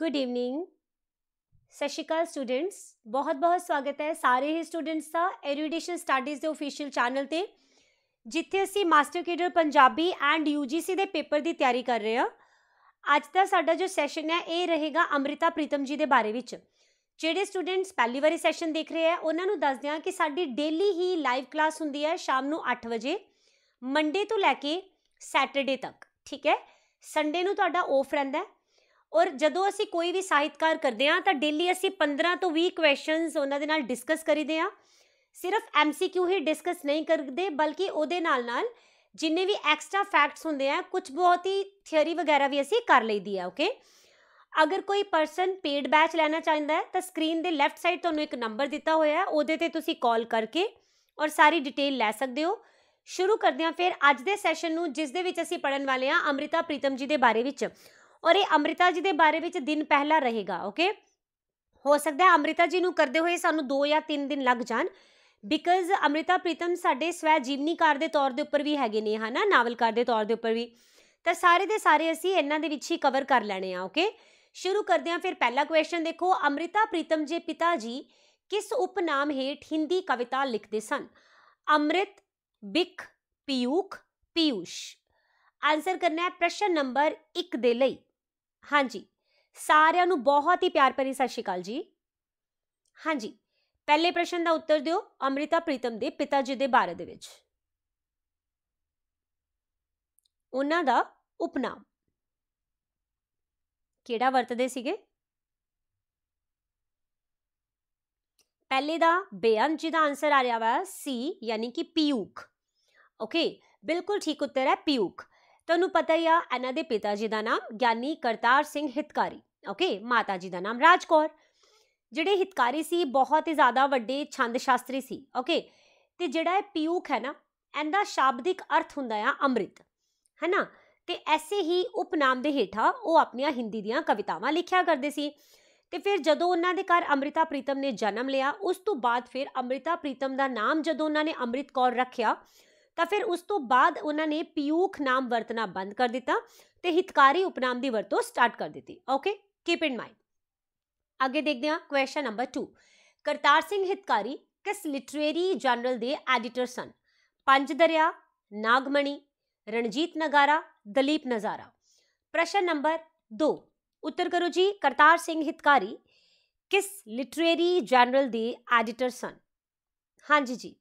Good evening ਸਸ਼ਿਕਾ students ਬਹੁਤ-ਬਹੁਤ ਸਵਾਗਤ ਹੈ ਸਾਰੇ ਹੀ ਸਟੂਡੈਂਟਸ ਦਾ ਐਜੂਕੇਸ਼ਨ ਸਟੱਡੀਜ਼ ਦੇ ਅਫੀਸ਼ੀਅਲ ਚੈਨਲ ਤੇ ਜਿੱਥੇ ਅਸੀਂ master cadre Punjabi and UGC ਦੇ ਪੇਪਰ ਦੀ ਤਿਆਰੀ ਕਰ ਰਹੇ ਹਾਂ ਅੱਜ ਦਾ ਸਾਡਾ ਜੋ ਸੈਸ਼ਨ ਹੈ ਇਹ ਰਹੇਗਾ ਅਮ੍ਰਿਤਾ ਪ੍ਰੀਤਮ ਜੀ ਦੇ ਬਾਰੇ ਵਿੱਚ ਜਿਹੜੇ ਸਟੂਡੈਂਟਸ ਪਹਿਲੀ ਵਾਰੀ ਸੈਸ਼ਨ ਦੇਖ ਰਹੇ ਆ ਉਹਨਾਂ ਨੂੰ ਦੱਸ ਦਿਆਂ ਕਿ ਸਾਡੀ ਡੇਲੀ ਹੀ ਲਾਈਵ ਕਲਾਸ ਹੁੰਦੀ ਹੈ ਸ਼ਾਮ ਨੂੰ 8 ਵਜੇ ਮੰਡੇ ਤੋਂ ਲੈ ਕੇ ਸੈਟਰਡੇ ਤੱਕ ਠੀਕ ਹੈ ਸੰਡੇ ਨੂੰ ਤੁਹਾਡਾ ਆਫ ਰਹਿੰਦਾ ਹੈ ਔਰ ਜਦੋਂ ਅਸੀਂ ਕੋਈ ਵੀ ਸਾਹਿਤਕਾਰ ਕਰਦੇ ਆ ਤਾਂ ਡੇਲੀ ਅਸੀਂ 15 ਤੋਂ 20 ਕੁਐਸਚਨਸ ਉਹਨਾਂ ਦੇ ਨਾਲ ਡਿਸਕਸ ਕਰੀਦੇ ਆ ਸਿਰਫ ਐਮਸੀਕਿਊ ਹੀ ਡਿਸਕਸ ਨਹੀਂ ਕਰਦੇ ਬਲਕਿ ਉਹਦੇ ਨਾਲ ਨਾਲ ਜਿੰਨੇ ਵੀ ਐਕਸਟਰਾ ਫੈਕਟਸ ਹੁੰਦੇ ਆ ਕੁਝ ਬਹੁਤ ਹੀ ਥਿਉਰੀ ਵਗੈਰਾ ਵੀ ਅਸੀਂ ਕਰ ਲਈਦੀ ਆ ਓਕੇ ਅਗਰ ਕੋਈ ਪਰਸਨ ਪੇਡ ਬੈਚ ਲੈਣਾ ਚਾਹੁੰਦਾ ਹੈ ਤਾਂ ਸਕਰੀਨ ਦੇ ਲੈਫਟ ਸਾਈਡ ਤੁਹਾਨੂੰ ਇੱਕ ਨੰਬਰ ਦਿੱਤਾ ਹੋਇਆ ਹੈ ਉਹਦੇ ਤੇ ਤੁਸੀਂ ਕਾਲ ਕਰਕੇ ਔਰ ਸਾਰੀ ਡਿਟੇਲ ਲੈ ਸਕਦੇ ਹੋ ਸ਼ੁਰੂ ਕਰਦੇ ਹਾਂ ਫਿਰ ਅੱਜ ਦੇ ਸੈਸ਼ਨ ਨੂੰ ਜਿਸ ਦੇ ਵਿੱਚ ਅਸੀਂ ਪੜਨ ਵਾਲੇ ਹਾਂ ਅਮ੍ਰਿਤਾ ਪ੍ਰੀਤਮ ਜੀ ਦੇ ਬਾਰੇ ਵਿੱਚ ਔਰ ਇਹ ਅਮ੍ਰਿਤਾ ਜੀ ਦੇ ਬਾਰੇ ਵਿੱਚ ਦਿਨ ਪਹਿਲਾ ਰਹੇਗਾ ਓਕੇ ਹੋ ਸਕਦਾ ਹੈ ਅਮ੍ਰਿਤਾ ਜੀ ਨੂੰ ਕਰਦੇ ਹੋਏ ਸਾਨੂੰ 2 ਜਾਂ 3 ਦਿਨ ਲੱਗ ਜਾਣ ਬਿਕਾਜ਼ ਅਮ੍ਰਿਤਾ ਪ੍ਰੀਤਮ ਸਾਡੇ ਸਵੈ ਜੀਵਨੀਕਾਰ ਦੇ ਤੌਰ ਦੇ ਉੱਪਰ ਵੀ ਹੈਗੇ ਨੇ ਹਨਾ ਨਾਵਲਕਾਰ ਦੇ ਤੌਰ ਦੇ ਉੱਪਰ ਵੀ ਤਾਂ ਸਾਰੇ ਦੇ ਸਾਰੇ ਅਸੀਂ ਇਹਨਾਂ ਦੇ ਵਿੱਚ ਹੀ ਕਵਰ ਕਰ ਲੈਣੇ ਆ ਓਕੇ ਸ਼ੁਰੂ ਕਰਦੇ ਆ ਫਿਰ ਪਹਿਲਾ ਕੁਐਸਚਨ ਦੇਖੋ ਅਮ੍ਰਿਤਾ ਪ੍ਰੀਤਮ ਜੀ ਪਿਤਾ ਜੀ ਕਿਸ ਉਪਨਾਮ ਹੇਠ ਹਿੰਦੀ ਕਵਿਤਾ ਲਿਖਦੇ ਸਨ ਅਮ੍ਰਿਤ ਬਿਕ ਪਿਯੂਖ ਪਿਯੂਸ਼ ਆਨਸਰ ਕਰਨਾ ਹੈ ਪ੍ਰਸ਼ਨ ਨੰਬਰ 1 ਦੇ ਲਈ ਹਾਂਜੀ ਸਾਰਿਆਂ ਨੂੰ ਬਹੁਤ ਹੀ ਪਿਆਰ ਭਰੀ ਸਤਿ ਸ਼੍ਰੀ ਅਕਾਲ ਜੀ ਹਾਂਜੀ ਪਹਿਲੇ ਪ੍ਰਸ਼ਨ ਦਾ ਉੱਤਰ ਦਿਓ ਅਮ੍ਰਿਤਾ ਪ੍ਰੀਤਮ ਦੇ ਪਿਤਾ ਜੀ ਦੇ ਬਾਰੇ ਦੇ ਵਿੱਚ ਉਹਨਾਂ ਦਾ ਉਪਨਾਮ ਕਿਹੜਾ ਵਰਤਦੇ ਸੀਗੇ ਪਹਿਲੇ ਦਾ ਬੇਅੰਤ ਜੀ ਦਾ ਆਨਸਰ ਆ ਰਿਹਾ ਵਾ ਸੀ ਯਾਨੀ ਕਿ ਪਿਊਕ ਓਕੇ ਬਿਲਕੁਲ ਠੀਕ ਉੱਤਰ ਹੈ ਪਿਊਕ ਤੁਹਾਨੂੰ ਪਤਾ ਹੀ ਆ ਇਹਨਾਂ ਦੇ ਪਿਤਾ ਜੀ ਦਾ ਨਾਮ ਗਿਆਨੀ ਕਰਤਾਰ ਸਿੰਘ ਹਿਤਕਾਰੀ ਓਕੇ ਮਾਤਾ ਜੀ ਦਾ ਨਾਮ ਰਾਜਕੌਰ ਜਿਹੜੇ ਹਿਤਕਾਰੀ ਸੀ ਬਹੁਤ ਹੀ ਜ਼ਿਆਦਾ ਵੱਡੇ ਛੰਦ ਸ਼ਾਸਤਰੀ ਸੀ ਓਕੇ ਤੇ ਜਿਹੜਾ ਇਹ ਪਿਊਕ ਹੈ ਨਾ ਇਹਦਾ ਸ਼ਾਬਦਿਕ ਅਰਥ ਹੁੰਦਾ ਆ ਅੰਮ੍ਰਿਤ ਹੈਨਾ ਤੇ ਐਸੇ ਹੀ ਉਪਨਾਮ ਦੇ ਹੇਠਾਂ ਉਹ ਆਪਣੀਆਂ ਹਿੰਦੀ ਦੀਆਂ ਕਵਿਤਾਵਾਂ ਲਿਖਿਆ ਕਰਦੇ ਸੀ ਤੇ ਫਿਰ ਜਦੋਂ ਉਹਨਾਂ ਦੇ ਘਰ ਅਮ੍ਰਿਤਾ ਪ੍ਰੀਤਮ ਨੇ ਜਨਮ ਲਿਆ ਉਸ ਤੋਂ ਬਾਅਦ ਫਿਰ ਅਮ੍ਰਿਤਾ ਪ੍ਰੀਤਮ ਦਾ ਨਾਮ ਜਦੋਂ ਉਹਨਾਂ ਨੇ ਅੰਮ੍ਰਿਤ ਕੌਰ ਰੱਖਿਆ ਤਾਂ ਫਿਰ ਉਸ ਤੋਂ ਬਾਅਦ ਉਹਨਾਂ ਨੇ ਪਿਊਖ ਨਾਮ ਵਰਤਣਾ ਬੰਦ ਕਰ ਦਿੱਤਾ ਤੇ ਹਿਤਕਾਰੀ ਉਪਨਾਮ ਦੀ ਵਰਤੋਂ ਸਟਾਰਟ ਕਰ ਦਿੱਤੀ ਓਕੇ ਕੀਪ ਇਨ ਮਾਈਂਡ ਅੱਗੇ ਦੇਖਦੇ ਹਾਂ ਕੁਐਸਚਨ ਨੰਬਰ 2 ਕਰਤਾਰ ਸਿੰਘ ਹਿਤਕਾਰੀ ਕਿਸ ਲਿਟਰੇਰੀ ਜਨਰਲ ਦੇ ਐਡੀਟਰ ਸਨ ਪੰਜ ਦਰਿਆ ਨਾਗਮਣੀ ਰਣਜੀਤ ਨਗਾਰਾ ਦਲੀਪ ਨਜ਼ਾਰਾ ਪ੍ਰਸ਼ਨ ਨੰਬਰ 2 ਉੱਤਰ ਕਰੋ ਜੀ ਕਰਤਾਰ ਸਿੰਘ ਹਿਤਕਾਰੀ ਕਿਸ ਲਿਟਰੇਰੀ ਜਨਰਲ ਦੇ ਐਡੀਟਰ ਸਨ ਹਾਂਜੀ ਜੀ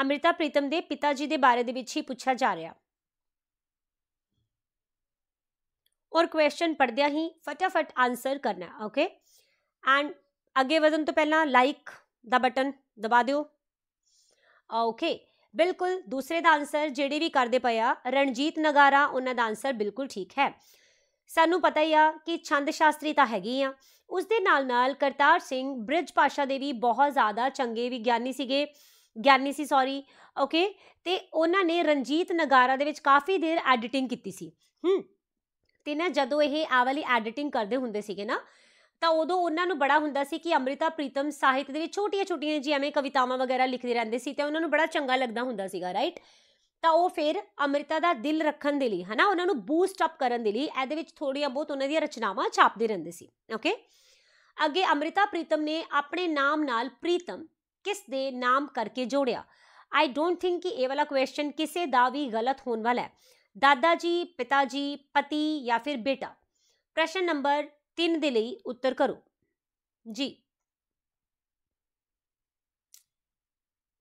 ਅਮ੍ਰਿਤਾ ਪ੍ਰੀਤਮ ਦੇ ਪਿਤਾ ਜੀ ਦੇ ਬਾਰੇ ਦੇ ਵਿੱਚ ਹੀ ਪੁੱਛਿਆ ਜਾ ਰਿਹਾ ਔਰ ਕੁਐਸਚਨ ਪੜਦਿਆਂ ਹੀ ਫਟਾਫਟ ਆਨਸਰ ਕਰਨਾ ਓਕੇ ਐਂਡ ਅੱਗੇ ਵਧਣ ਤੋਂ ਪਹਿਲਾਂ ਲਾਈਕ ਦਾ ਬਟਨ ਦਬਾ ਦਿਓ ਓਕੇ ਬਿਲਕੁਲ ਦੂਸਰੇ ਦਾ ਆਨਸਰ ਜਿਹੜੇ ਵੀ ਕਰਦੇ ਪਿਆ ਰਣਜੀਤ ਨਗਾਰਾ ਉਹਨਾਂ ਦਾ ਆਨਸਰ ਬਿਲਕੁਲ ਠੀਕ ਹੈ ਸਾਨੂੰ ਪਤਾ ਹੀ ਆ ਕਿ ਛੰਦ ਸ਼ਾਸਤਰੀ ਤਾਂ ਹੈਗੀ ਆ ਉਸ ਦੇ ਨਾਲ ਨਾਲ ਕਰਤਾਰ ਸਿੰਘ ਬ੍ਰਿਜ ਪਾਸ਼ਾ ਦੇ ਵੀ ਬਹੁਤ ਜ਼ਿਆਦਾ ਚੰਗੇ ਵਿਗਿਆਨੀ ਸੀਗੇ ਗਿਆਨੀ ਸੀ ਸੌਰੀ ਓਕੇ ਤੇ ਉਹਨਾਂ ਨੇ ਰਣਜੀਤ ਨਗਾਰਾ ਦੇ ਵਿੱਚ ਕਾਫੀ ਦੇਰ ਐਡੀਟਿੰਗ ਕੀਤੀ ਸੀ ਹੂੰ ਤੇ ਨਾ ਜਦੋਂ ਇਹ ਆ ਵਾਲੀ ਐਡੀਟਿੰਗ ਕਰਦੇ ਹੁੰਦੇ ਸੀਗੇ ਨਾ ਤਾਂ ਉਦੋਂ ਉਹਨਾਂ ਨੂੰ ਬੜਾ ਹੁੰਦਾ ਸੀ ਕਿ ਅੰਮ੍ਰਿਤਾ ਪ੍ਰੀਤਮ ਸਾਹਿਤ ਦੇ ਵਿੱਚ ਛੋਟੀਆਂ-ਛੋਟੀਆਂ ਜੀ ਐਵੇਂ ਕਵਿਤਾਵਾਂ ਵਗੈਰਾ ਲਿਖਦੇ ਰਹਿੰਦੇ ਸੀ ਤੇ ਉਹਨਾਂ ਨੂੰ ਬੜਾ ਚੰਗਾ ਲੱਗਦਾ ਹੁੰਦਾ ਸੀਗਾ ਰਾਈਟ ਤਾਂ ਉਹ ਫਿਰ ਅੰਮ੍ਰਿਤਾ ਦਾ ਦਿਲ ਰੱਖਣ ਦੇ ਲਈ ਹਨਾ ਉਹਨਾਂ ਨੂੰ ਬੂਸਟ ਅਪ ਕਰਨ ਦੇ ਲਈ ਇਹਦੇ ਵਿੱਚ ਥੋੜੀਆਂ ਬਹੁਤ ਉਹਨਾਂ ਦੀਆਂ ਰਚਨਾਵਾਂ ਛਾਪਦੇ ਰਹਿੰਦੇ ਸੀ ਓਕੇ ਅੱਗੇ ਅੰਮ੍ਰਿਤਾ ਪ੍ਰੀਤਮ ਨੇ ਆਪਣੇ ਨਾਮ ਨਾਲ ਪ੍ਰੀਤਮ ਕਿਸ ਦੇ ਨਾਮ ਕਰਕੇ ਜੋੜਿਆ ਆਈ ਡੋਨਟ ਥਿੰਕ ਕਿ ਇਹ ਵਾਲਾ ਕੁਐਸਚਨ ਕਿਸੇ ਦਾ ਵੀ ਗਲਤ ਹੋਣ ਵਾਲਾ ਹੈ ਦਾਦਾ ਜੀ ਪਿਤਾ ਜੀ ਪਤੀ ਜਾਂ ਫਿਰ ਬੇਟਾ ਪ੍ਰਸ਼ਨ ਨੰਬਰ 3 ਦੇ ਲਈ ਉੱਤਰ ਕਰੋ ਜੀ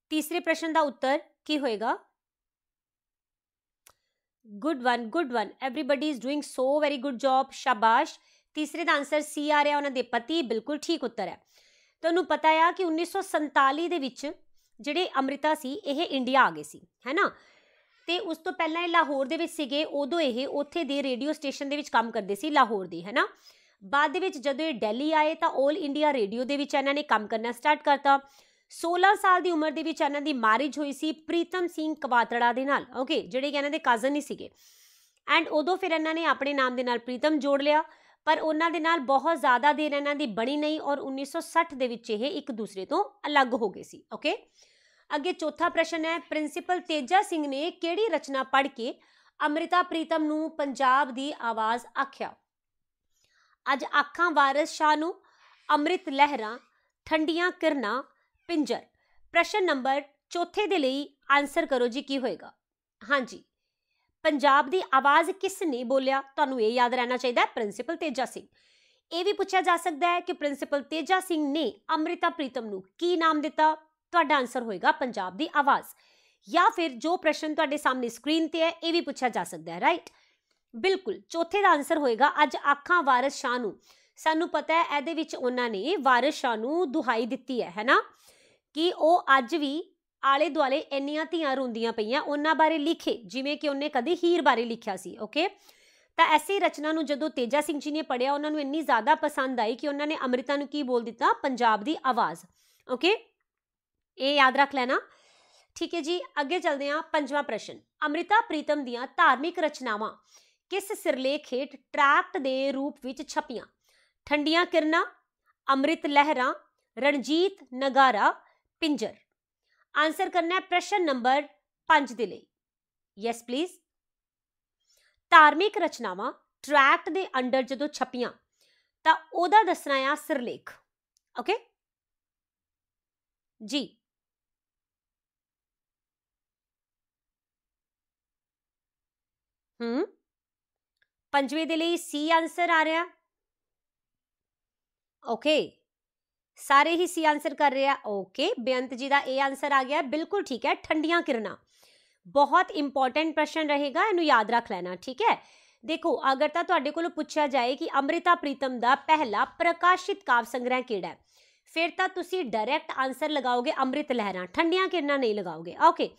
ਤੀਸਰੇ ਪ੍ਰਸ਼ਨ ਦਾ ਉੱਤਰ ਕੀ ਹੋਏਗਾ good one good one everybody is doing so very good job ਸ਼ਾਬਾਸ਼ ਤੀਸਰੇ ਦਾ ਆਨਸਰ ਸੀ ਆ ਰਿਹਾ ਉਹਨਾਂ ਦੇ ਪਤੀ ਬਿਲਕੁਲ ਠੀਕ ਉੱਤਰ ਹੈ ਤੁਹਾਨੂੰ ਪਤਾ ਆ ਕਿ 1947 ਦੇ ਵਿੱਚ ਜਿਹੜੇ ਅਮ੍ਰਿਤਾ ਸੀ ਇਹ ਇੰਡੀਆ ਆ ਗਏ ਸੀ ਹੈਨਾ ਤੇ ਉਸ ਤੋਂ ਪਹਿਲਾਂ ਇਹ ਲਾਹੌਰ ਦੇ ਵਿੱਚ ਸੀਗੇ ਉਦੋਂ ਇਹ ਉੱਥੇ ਦੇ ਰੇਡੀਓ ਸਟੇਸ਼ਨ ਦੇ ਵਿੱਚ ਕੰਮ ਕਰਦੇ ਸੀ ਲਾਹੌਰ ਦੇ ਹੈਨਾ ਬਾਅਦ ਦੇ ਵਿੱਚ ਜਦੋਂ ਇਹ ਦਿੱਲੀ ਆਏ ਤਾਂ 올 ਇੰਡੀਆ ਰੇਡੀਓ ਦੇ ਵਿੱਚ ਇਹਨਾਂ ਨੇ ਕੰਮ ਕਰਨਾ ਸਟਾਰਟ ਕਰਤਾ 16 ਸਾਲ ਦੀ ਉਮਰ ਦੇ ਵਿੱਚ ਇਹਨਾਂ ਦੀ ਮੈਰਿਜ ਹੋਈ ਸੀ ਪ੍ਰੀਤਮ ਸਿੰਘ ਕਵਾਤੜਾ ਦੇ ਨਾਲ ਓਕੇ ਜਿਹੜੇ ਕਿ ਇਹਨਾਂ ਦੇ ਕਜ਼ਨ ਹੀ ਸੀਗੇ ਐਂਡ ਉਦੋਂ ਫਿਰ ਇਹਨਾਂ ਨੇ ਆਪਣੇ ਨਾਮ ਦੇ ਨਾਲ ਪ੍ਰੀਤਮ ਜੋੜ ਲਿਆ ਪਰ ਉਹਨਾਂ ਦੇ ਨਾਲ ਬਹੁਤ ਜ਼ਿਆਦਾ ਦੇਰ ਇਹਨਾਂ ਦੀ ਬਣੀ ਨਹੀਂ ਔਰ 1960 ਦੇ ਵਿੱਚ ਇਹ ਇੱਕ ਦੂਸਰੇ ਤੋਂ ਅਲੱਗ ਹੋ ਗਏ ਸੀ ਓਕੇ ਅੱਗੇ ਚੌਥਾ ਪ੍ਰਸ਼ਨ ਹੈ ਪ੍ਰਿੰਸੀਪਲ ਤੇਜਾ ਸਿੰਘ ਨੇ ਕਿਹੜੀ ਰਚਨਾ ਪੜ੍ਹ ਕੇ ਅਮ੍ਰਿਤਾ ਪ੍ਰੀਤਮ ਨੂੰ ਪੰਜਾਬ ਦੀ ਆਵਾਜ਼ ਆਖਿਆ ਅੱਜ ਆਖਾਂ ਵਾਰਿਸ ਸ਼ਾਹ ਨੂੰ ਅੰਮ੍ਰਿਤ ਲਹਿਰਾਂ ਠੰਡੀਆਂ ਕਿਰਨਾਂ ਪਿੰਜਰ ਪ੍ਰਸ਼ਨ ਨੰਬਰ ਚੌਥੇ ਦੇ ਲਈ ਆਨਸਰ ਕਰੋ ਜੀ ਕੀ ਹੋਏਗਾ ਹਾਂਜੀ ਪੰਜਾਬ ਦੀ ਆਵਾਜ਼ ਕਿਸ ਨੇ ਬੋਲਿਆ ਤੁਹਾਨੂੰ ਇਹ ਯਾਦ ਰਹਿਣਾ ਚਾਹੀਦਾ ਹੈ ਪ੍ਰਿੰਸੀਪਲ ਤੇਜਾ ਸਿੰਘ ਇਹ ਵੀ ਪੁੱਛਿਆ ਜਾ ਸਕਦਾ ਹੈ ਕਿ ਪ੍ਰਿੰਸੀਪਲ ਤੇਜਾ ਸਿੰਘ ਨੇ ਅਮ੍ਰਿਤਾ ਪ੍ਰੀਤਮ ਨੂੰ ਕੀ ਨਾਮ ਦਿੱਤਾ ਤੁਹਾਡਾ ਆਨਸਰ ਹੋਏਗਾ ਪੰਜਾਬ ਦੀ ਆਵਾਜ਼ ਜਾਂ ਫਿਰ ਜੋ ਪ੍ਰਸ਼ਨ ਤੁਹਾਡੇ ਸਾਹਮਣੇ ਸਕਰੀਨ ਤੇ ਹੈ ਇਹ ਵੀ ਪੁੱਛਿਆ ਜਾ ਸਕਦਾ ਹੈ ਰਾਈਟ ਬਿਲਕੁਲ ਚੌਥੇ ਦਾ ਆਨਸਰ ਹੋਏਗਾ ਅੱਜ ਆਖਾਂ ਵਾਰਿਸ ਸ਼ਾਹ ਨੂੰ ਸਾਨੂੰ ਪਤਾ ਹੈ ਇਹਦੇ ਵਿੱਚ ਉਹਨਾਂ ਨੇ ਵਾਰਿਸ ਸ਼ਾਹ ਨੂੰ ਦੁਹਾਈ ਦਿੱਤੀ ਹੈ ਹੈਨਾ ਕਿ ਉਹ ਅੱਜ ਵੀ ਆਲੇ ਦੁਆਲੇ ਇੰਨੀਆਂ ਧੀਆਂ ਰੋਂਦੀਆਂ ਪਈਆਂ ਉਹਨਾਂ ਬਾਰੇ ਲਿਖੇ ਜਿਵੇਂ ਕਿ ਉਹਨੇ ਕਦੇ ਹੀਰ ਬਾਰੇ ਲਿਖਿਆ ਸੀ ਓਕੇ ਤਾਂ ਐਸੀ ਰਚਨਾ ਨੂੰ ਜਦੋਂ ਤੇਜਾ ਸਿੰਘ ਜੀ ਨੇ ਪੜਿਆ ਉਹਨਾਂ ਨੂੰ ਇੰਨੀ ਜ਼ਿਆਦਾ ਪਸੰਦ ਆਈ ਕਿ ਉਹਨਾਂ ਨੇ ਅਮ੍ਰਿਤਾ ਨੂੰ ਕੀ ਬੋਲ ਦਿੱਤਾ ਪੰਜਾਬ ਦੀ ਆਵਾਜ਼ ਓਕੇ ਇਹ ਯਾਦ ਰੱਖ ਲੈਣਾ ਠੀਕ ਹੈ ਜੀ ਅੱਗੇ ਚੱਲਦੇ ਹਾਂ ਪੰਜਵਾਂ ਪ੍ਰਸ਼ਨ ਅਮ੍ਰਿਤਾ ਪ੍ਰੀਤਮ ਦੀਆਂ ਧਾਰਮਿਕ ਰਚਨਾਵਾਂ ਕਿਸ ਸਿਰਲੇਖ ਹੇਠ ਟ੍ਰੈਕਟ ਦੇ ਰੂਪ ਵਿੱਚ ਛਪੀਆਂ ਠੰਡੀਆਂ ਕਿਰਨਾਂ ਅੰਮ੍ਰਿਤ ਲਹਿਰਾਂ ਰਣਜੀਤ ਨਗਾਰਾ ਪਿੰਜਰ ਆਨਸਰ ਕਰਨਾ ਹੈ ਪ੍ਰਸ਼ਨ ਨੰਬਰ 5 ਦੇ ਲਈ ਯੈਸ ਪਲੀਜ਼ ਧਾਰਮਿਕ ਰਚਨਾਵਾਂ ਟ੍ਰੈਕਟ ਦੇ ਅੰਡਰ ਜਦੋਂ ਛਪੀਆਂ ਤਾਂ ਉਹਦਾ ਦੱਸਣਾ ਹੈ ਸਿਰਲੇਖ ਓਕੇ ਜੀ ਹੂੰ ਪੰਜਵੇਂ ਦੇ ਲਈ ਸੀ ਆਨਸਰ ਆ ਰਿਹਾ ਓਕੇ ਸਾਰੇ ਹੀ ਸੀ ਆਨਸਰ ਕਰ ਰਿਹਾ ਓਕੇ ਬੇਅੰਤ ਜੀ ਦਾ ਇਹ ਆਨਸਰ ਆ ਗਿਆ ਬਿਲਕੁਲ ਠੀਕ ਹੈ ਠੰਡੀਆਂ ਕਿਰਨਾਂ ਬਹੁਤ ਇੰਪੋਰਟੈਂਟ ਪ੍ਰਸ਼ਨ ਰਹੇਗਾ ਇਹਨੂੰ ਯਾਦ ਰੱਖ ਲੈਣਾ ਠੀਕ ਹੈ ਦੇਖੋ ਅਗਰ ਤਾਂ ਤੁਹਾਡੇ ਕੋਲ ਪੁੱਛਿਆ ਜਾਏ ਕਿ ਅਮ੍ਰਿਤਾ ਪ੍ਰੀਤਮ ਦਾ ਪਹਿਲਾ ਪ੍ਰਕਾਸ਼ਿਤ ਕਾਵ ਸੰਗ੍ਰਹਿ ਕਿਹੜਾ ਹੈ ਫਿਰ ਤਾਂ ਤੁਸੀਂ ਡਾਇਰੈਕਟ ਆਨਸਰ ਲਗਾਓਗੇ ਅੰਮ੍ਰਿਤ ਲਹਿਰਾਂ ਠੰਡੀਆਂ ਕਿਰਨਾਂ ਨਹੀਂ ਲਗਾਓਗੇ ਓਕੇ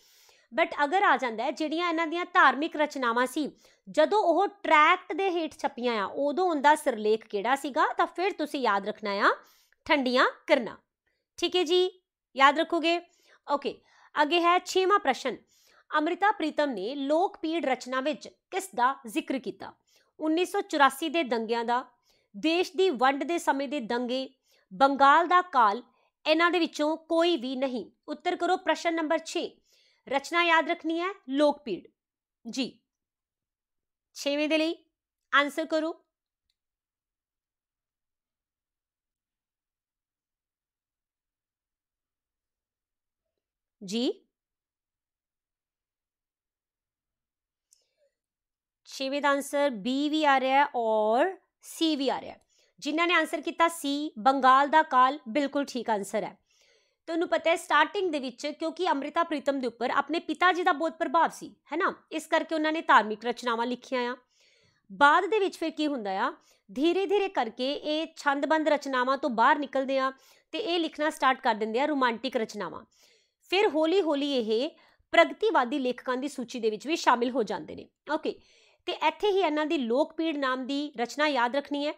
ਬਟ ਅਗਰ ਆ ਜਾਂਦਾ ਹੈ ਜਿਹੜੀਆਂ ਇਹਨਾਂ ਦੀਆਂ ਧਾਰਮਿਕ ਰਚਨਾਵਾਂ ਸੀ ਜਦੋਂ ਉਹ ਟ੍ਰੈਕਟ ਦੇ ਹੇਠ ਛਪੀਆਂ ਆ ਉਦੋਂ ਉਹਦਾ ਸਿਰਲੇਖ ਕਿਹੜਾ ਸੀਗਾ ਤਾਂ ਫਿਰ ਤੁਸੀਂ ਯਾਦ ਰੱਖਣਾ ਆ ਠੰਡੀਆਂ ਕਰਨਾ ਠੀਕ ਹੈ ਜੀ ਯਾਦ ਰੱਖੋਗੇ ਓਕੇ ਅੱਗੇ ਹੈ 6ਵਾਂ ਪ੍ਰਸ਼ਨ ਅਮ੍ਰਿਤਾ ਪ੍ਰੀਤਮ ਨੇ ਲੋਕ ਪੀੜ ਰਚਨਾ ਵਿੱਚ ਕਿਸ ਦਾ ਜ਼ਿਕਰ ਕੀਤਾ 1984 ਦੇ ਦੰਗਿਆਂ ਦਾ ਦੇਸ਼ ਦੀ ਵੰਡ ਦੇ ਸਮੇਂ ਦੇ ਦੰਗੇ ਬੰਗਾਲ ਦਾ ਕਾਲ ਇਹਨਾਂ ਦੇ ਵਿੱਚੋਂ ਕੋਈ ਵੀ ਨਹੀਂ ਉੱਤਰ ਕਰੋ ਪ੍ਰਸ਼ਨ ਨੰਬਰ 6 ਰਚਨਾ ਯਾਦ ਰੱਖਣੀ ਹੈ ਲੋਕ ਪੀੜ ਜੀ 6ਵੇਂ ਦੇ ਲਈ ਆਨਸਰ ਕਰੋ ਜੀ 6ਵੇਂ ਦਾ ਆਨਸਰ ਬੀ ਵੀ ਆ ਰਿਹਾ ਹੈ ਔਰ ਸੀ ਵੀ ਆ ਰਿਹਾ ਹੈ ਜਿਨ੍ਹਾਂ ਨੇ ਆਨਸਰ ਕੀਤਾ ਸੀ ਬੰਗਾਲ ਦਾ ਕਾਲ ਬਿਲਕੁਲ ਠੀਕ ਆਨਸਰ ਹੈ ਤੁਹਾਨੂੰ ਪਤਾ ਹੈ ਸਟਾਰਟਿੰਗ ਦੇ ਵਿੱਚ ਕਿਉਂਕਿ ਅਮ੍ਰਿਤਾ ਪ੍ਰੀਤਮ ਦੇ ਉੱਪਰ ਆਪਣੇ ਪਿਤਾ ਜੀ ਦਾ ਬਹੁਤ ਪ੍ਰਭਾਵ ਸੀ ਹੈਨਾ ਇਸ ਕਰਕੇ ਉਹਨਾਂ ਨੇ ਧਾਰਮਿਕ ਰਚਨਾਵਾਂ ਲਿਖੀਆਂ ਆ ਬਾਅਦ ਦੇ ਵਿੱਚ ਫਿਰ ਕੀ ਹੁੰਦਾ ਆ ਧੀਰੇ ਧੀਰੇ ਕਰਕੇ ਇਹ ਛੰਦਬੰਦ ਰਚਨਾਵਾਂ ਤੋਂ ਬਾਹਰ ਨਿਕਲਦੇ ਆ ਤੇ ਇਹ ਲਿਖਣਾ ਸਟਾਰਟ ਕਰ ਦਿੰਦੇ ਆ ਰੋਮਾਂਟਿਕ ਰਚਨਾਵਾਂ ਫਿਰ ਹੌਲੀ-ਹੌਲੀ ਇਹ ਪ੍ਰਗਤੀਵਾਦੀ ਲੇਖਕਾਂ ਦੀ ਸੂਚੀ ਦੇ ਵਿੱਚ ਵੀ ਸ਼ਾਮਿਲ ਹੋ ਜਾਂਦੇ ਨੇ ਓਕੇ ਤੇ ਇੱਥੇ ਹੀ ਇਹਨਾਂ ਦੀ ਲੋਕਪੀੜ ਨਾਮ ਦੀ ਰਚਨਾ ਯਾਦ ਰੱਖਣੀ ਹੈ